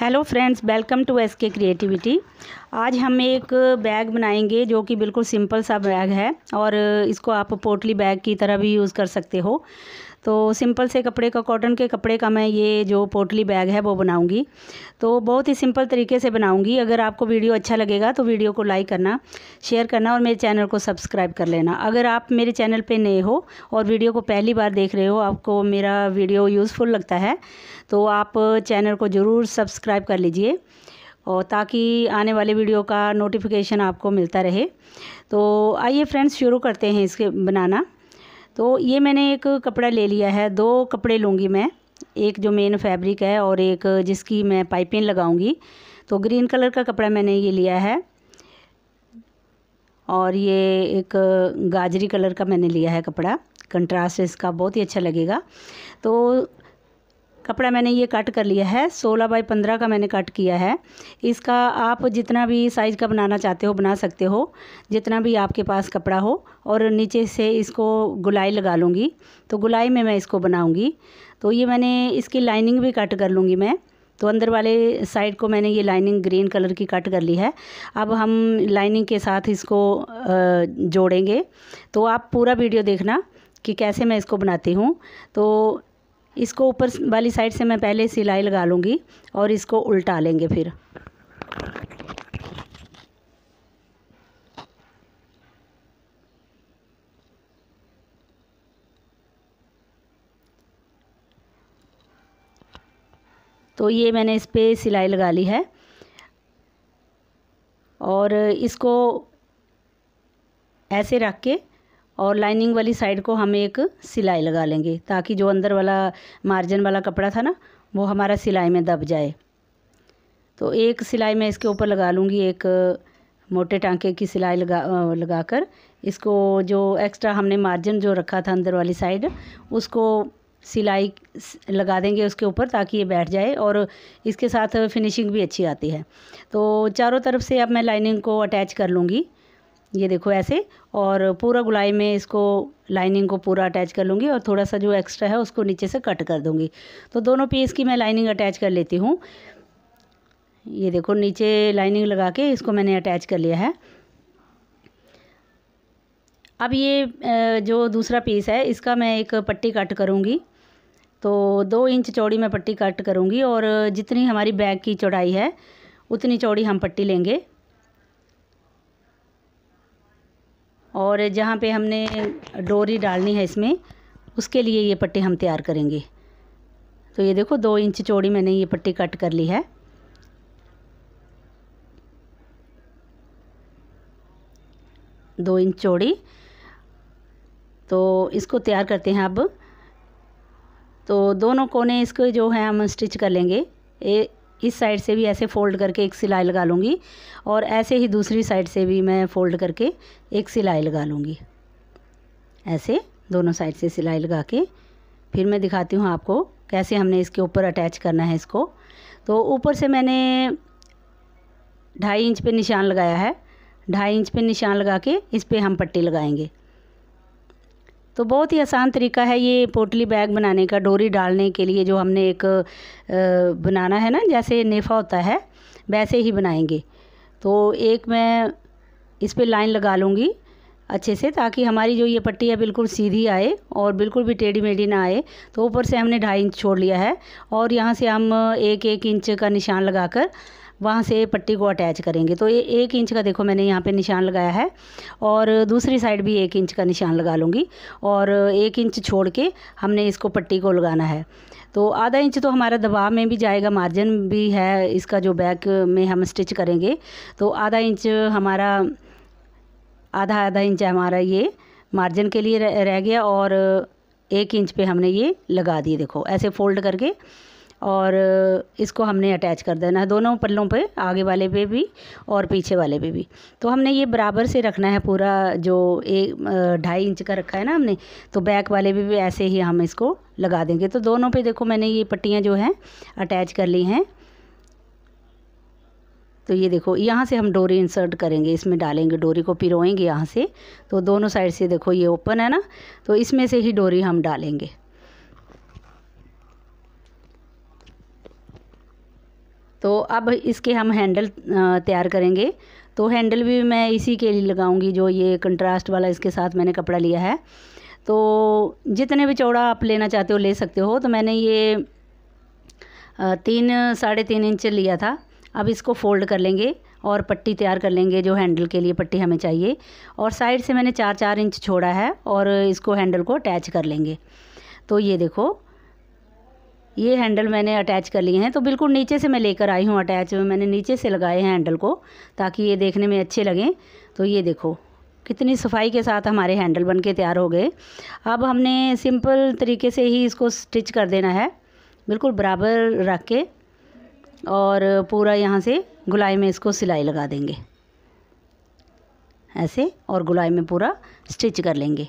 hello friends welcome to S K creativity आज हम एक बैग बनाएंगे जो कि बिल्कुल सिंपल सा बैग है और इसको आप पोटली बैग की तरह भी यूज़ कर सकते हो तो सिंपल से कपड़े का कॉटन के कपड़े का मैं ये जो पोटली बैग है वो बनाऊँगी तो बहुत ही सिंपल तरीके से बनाऊँगी अगर आपको वीडियो अच्छा लगेगा तो वीडियो को लाइक करना शेयर करना और मेरे चैनल को सब्सक्राइब कर लेना अगर आप मेरे चैनल पर नए हो और वीडियो को पहली बार देख रहे हो आपको मेरा वीडियो यूज़फुल लगता है तो आप चैनल को ज़रूर सब्सक्राइब कर लीजिए और ताकि आने वाले वीडियो का नोटिफिकेशन आपको मिलता रहे तो आइए फ्रेंड्स शुरू करते हैं इसके बनाना तो ये मैंने एक कपड़ा ले लिया है दो कपड़े लूँगी मैं एक जो मेन फैब्रिक है और एक जिसकी मैं पाइपिंग लगाऊंगी तो ग्रीन कलर का कपड़ा मैंने ये लिया है और ये एक गाजरी कलर का मैंने लिया है कपड़ा कंट्रास्ट इसका बहुत ही अच्छा लगेगा तो कपड़ा मैंने ये कट कर लिया है 16 बाई 15 का मैंने कट किया है इसका आप जितना भी साइज़ का बनाना चाहते हो बना सकते हो जितना भी आपके पास कपड़ा हो और नीचे से इसको गुलाई लगा लूँगी तो गुलाई में मैं इसको बनाऊँगी तो ये मैंने इसकी लाइनिंग भी कट कर लूँगी मैं तो अंदर वाले साइड को मैंने ये लाइनिंग ग्रीन कलर की कट कर ली है अब हम लाइनिंग के साथ इसको जोड़ेंगे तो आप पूरा वीडियो देखना कि कैसे मैं इसको बनाती हूँ तो इसको ऊपर वाली साइड से मैं पहले सिलाई लगा लूँगी और इसको उल्टा लेंगे फिर तो ये मैंने इस पर सिलाई लगा ली है और इसको ऐसे रख के और लाइनिंग वाली साइड को हम एक सिलाई लगा लेंगे ताकि जो अंदर वाला मार्जिन वाला कपड़ा था ना वो हमारा सिलाई में दब जाए तो एक सिलाई मैं इसके ऊपर लगा लूँगी एक मोटे टांके की सिलाई लगा लगा कर इसको जो एक्स्ट्रा हमने मार्जिन जो रखा था अंदर वाली साइड उसको सिलाई लगा देंगे उसके ऊपर ताकि ये बैठ जाए और इसके साथ फिनिशिंग भी अच्छी आती है तो चारों तरफ से अब मैं लाइनिंग को अटैच कर लूँगी ये देखो ऐसे और पूरा गुलाई में इसको लाइनिंग को पूरा अटैच कर लूँगी और थोड़ा सा जो एक्स्ट्रा है उसको नीचे से कट कर दूँगी तो दोनों पीस की मैं लाइनिंग अटैच कर लेती हूँ ये देखो नीचे लाइनिंग लगा के इसको मैंने अटैच कर लिया है अब ये जो दूसरा पीस है इसका मैं एक पट्टी कट करूँगी तो दो इंच चौड़ी मैं पट्टी कट करूँगी और जितनी हमारी बैग की चौड़ाई है उतनी चौड़ी हम पट्टी लेंगे और जहाँ पे हमने डोरी डालनी है इसमें उसके लिए ये पट्टी हम तैयार करेंगे तो ये देखो दो इंच चौड़ी मैंने ये पट्टी कट कर ली है दो इंच चौड़ी तो इसको तैयार करते हैं अब तो दोनों कोने इसको जो है हम स्टिच कर लेंगे ए इस साइड से भी ऐसे फ़ोल्ड करके एक सिलाई लगा लूँगी और ऐसे ही दूसरी साइड से भी मैं फ़ोल्ड करके एक सिलाई लगा लूँगी ऐसे दोनों साइड से सिलाई लगा के फिर मैं दिखाती हूँ आपको कैसे हमने इसके ऊपर अटैच करना है इसको तो ऊपर से मैंने ढाई इंच पे निशान लगाया है ढाई इंच पे निशान लगा के इस पर हम पट्टी लगाएंगे तो बहुत ही आसान तरीका है ये पोटली बैग बनाने का डोरी डालने के लिए जो हमने एक बनाना है ना जैसे नेफा होता है वैसे ही बनाएंगे तो एक मैं इस पर लाइन लगा लूँगी अच्छे से ताकि हमारी जो ये पट्टी है बिल्कुल सीधी आए और बिल्कुल भी टेढ़ी मेढ़ी ना आए तो ऊपर से हमने ढाई इंच छोड़ लिया है और यहाँ से हम एक एक इंच का निशान लगाकर वहाँ से पट्टी को अटैच करेंगे तो ये एक इंच का देखो मैंने यहाँ पे निशान लगाया है और दूसरी साइड भी एक इंच का निशान लगा लूँगी और एक इंच छोड़ के हमने इसको पट्टी को लगाना है तो आधा इंच तो हमारा दबाव में भी जाएगा मार्जिन भी है इसका जो बैक में हम स्टिच करेंगे तो आधा इंच हमारा आधा आधा इंच हमारा ये मार्जिन के लिए रह गया और एक इंच पे हमने ये लगा दिए देखो ऐसे फोल्ड करके और इसको हमने अटैच कर देना है दोनों पल्लों पे आगे वाले पे भी और पीछे वाले पे भी तो हमने ये बराबर से रखना है पूरा जो एक ढाई इंच का रखा है ना हमने तो बैक वाले पे भी ऐसे ही हम इसको लगा देंगे तो दोनों पे देखो मैंने ये पट्टियाँ जो हैं अटैच कर ली हैं तो ये देखो यहाँ से हम डोरी इंसर्ट करेंगे इसमें डालेंगे डोरी को पिरोएंगे यहाँ से तो दोनों साइड से देखो ये ओपन है ना तो इसमें से ही डोरी हम डालेंगे तो अब इसके हम हैंडल तैयार करेंगे तो हैंडल भी मैं इसी के लिए लगाऊंगी जो ये कंट्रास्ट वाला इसके साथ मैंने कपड़ा लिया है तो जितने भी चौड़ा आप लेना चाहते हो ले सकते हो तो मैंने ये तीन साढ़े तीन इंच लिया था अब इसको फोल्ड कर लेंगे और पट्टी तैयार कर लेंगे जो हैंडल के लिए पट्टी हमें चाहिए और साइड से मैंने चार चार इंच छोड़ा है और इसको हैंडल को अटैच कर लेंगे तो ये देखो ये हैंडल मैंने अटैच कर लिए हैं तो बिल्कुल नीचे से मैं लेकर आई हूँ अटैच मैंने नीचे से लगाए हैं हैंडल को ताकि ये देखने में अच्छे लगें तो ये देखो कितनी सफाई के साथ हमारे हैंडल बन के तैयार हो गए अब हमने सिंपल तरीके से ही इसको स्टिच कर देना है बिल्कुल बराबर रख के और पूरा यहाँ से गुलाई में इसको सिलाई लगा देंगे ऐसे और गुलाई में पूरा स्टिच कर लेंगे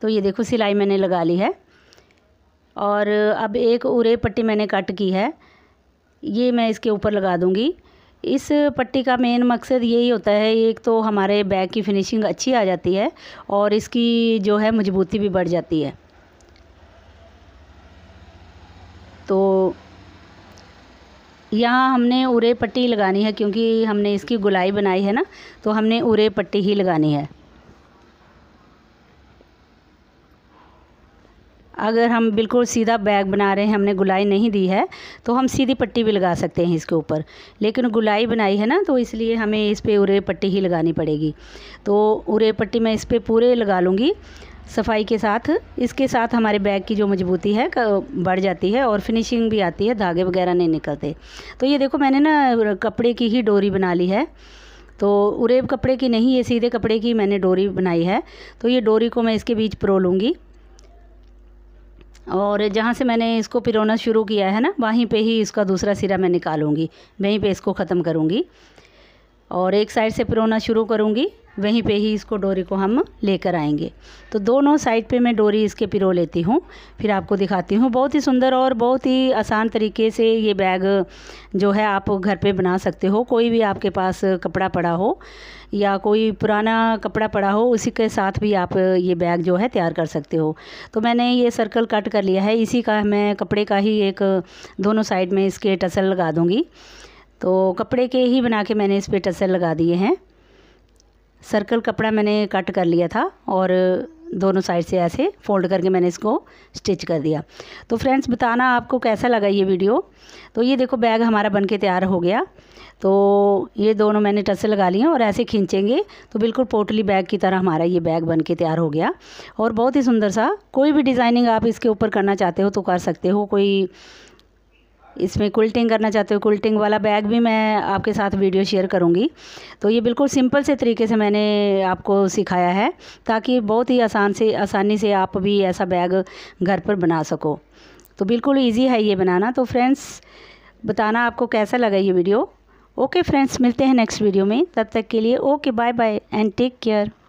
तो ये देखो सिलाई मैंने लगा ली है और अब एक उरे पट्टी मैंने कट की है ये मैं इसके ऊपर लगा दूँगी इस पट्टी का मेन मकसद यही होता है एक तो हमारे बैग की फिनिशिंग अच्छी आ जाती है और इसकी जो है मजबूती भी बढ़ जाती है तो यहाँ हमने उरे पट्टी लगानी है क्योंकि हमने इसकी गुलाई बनाई है ना तो हमने उरे पट्टी ही लगानी है अगर हम बिल्कुल सीधा बैग बना रहे हैं हमने गुलाई नहीं दी है तो हम सीधी पट्टी भी लगा सकते हैं इसके ऊपर लेकिन गुलाई बनाई है ना तो इसलिए हमें इस पर उरे पट्टी ही लगानी पड़ेगी तो उरे पट्टी मैं इस पर पूरे लगा लूँगी सफाई के साथ इसके साथ हमारे बैग की जो मजबूती है बढ़ जाती है और फिनिशिंग भी आती है धागे वगैरह नहीं निकलते तो ये देखो मैंने ना कपड़े की ही डोरी बना ली है तो उरेब कपड़े की नहीं ये सीधे कपड़े की मैंने डोरी बनाई है तो ये डोरी को मैं इसके बीच परो लूँगी और जहाँ से मैंने इसको पिरोना शुरू किया है ना वहीं पे ही इसका दूसरा सिरा मैं निकालूँगी वहीं पे इसको ख़त्म करूँगी और एक साइड से पिरोना शुरू करूँगी वहीं पे ही इसको डोरी को हम लेकर आएंगे तो दोनों साइड पे मैं डोरी इसके पिरो लेती हूँ फिर आपको दिखाती हूँ बहुत ही सुंदर और बहुत ही आसान तरीके से ये बैग जो है आप घर पे बना सकते हो कोई भी आपके पास कपड़ा पड़ा हो या कोई पुराना कपड़ा पड़ा हो उसी के साथ भी आप ये बैग जो है तैयार कर सकते हो तो मैंने ये सर्कल कट कर लिया है इसी का मैं कपड़े का ही एक दोनों साइड में इसके टसल लगा दूँगी तो कपड़े के ही बना के मैंने इस पर टसल लगा दिए हैं सर्कल कपड़ा मैंने कट कर लिया था और दोनों साइड से ऐसे फोल्ड करके मैंने इसको स्टिच कर दिया तो फ्रेंड्स बताना आपको कैसा लगा ये वीडियो तो ये देखो बैग हमारा बन के तैयार हो गया तो ये दोनों मैंने टसे लगा लिए और ऐसे खींचेंगे तो बिल्कुल पोटली बैग की तरह हमारा ये बैग बन के तैयार हो गया और बहुत ही सुंदर सा कोई भी डिज़ाइनिंग आप इसके ऊपर करना चाहते हो तो कर सकते हो कोई इसमें कुल्टिंग करना चाहते हो कुल्टिंग वाला बैग भी मैं आपके साथ वीडियो शेयर करूँगी तो ये बिल्कुल सिंपल से तरीके से मैंने आपको सिखाया है ताकि बहुत ही आसान से आसानी से आप भी ऐसा बैग घर पर बना सको तो बिल्कुल ईजी है ये बनाना तो फ्रेंड्स बताना आपको कैसा लगा ये वीडियो ओके फ्रेंड्स मिलते हैं नेक्स्ट वीडियो में तब तक के लिए okay bye bye and take care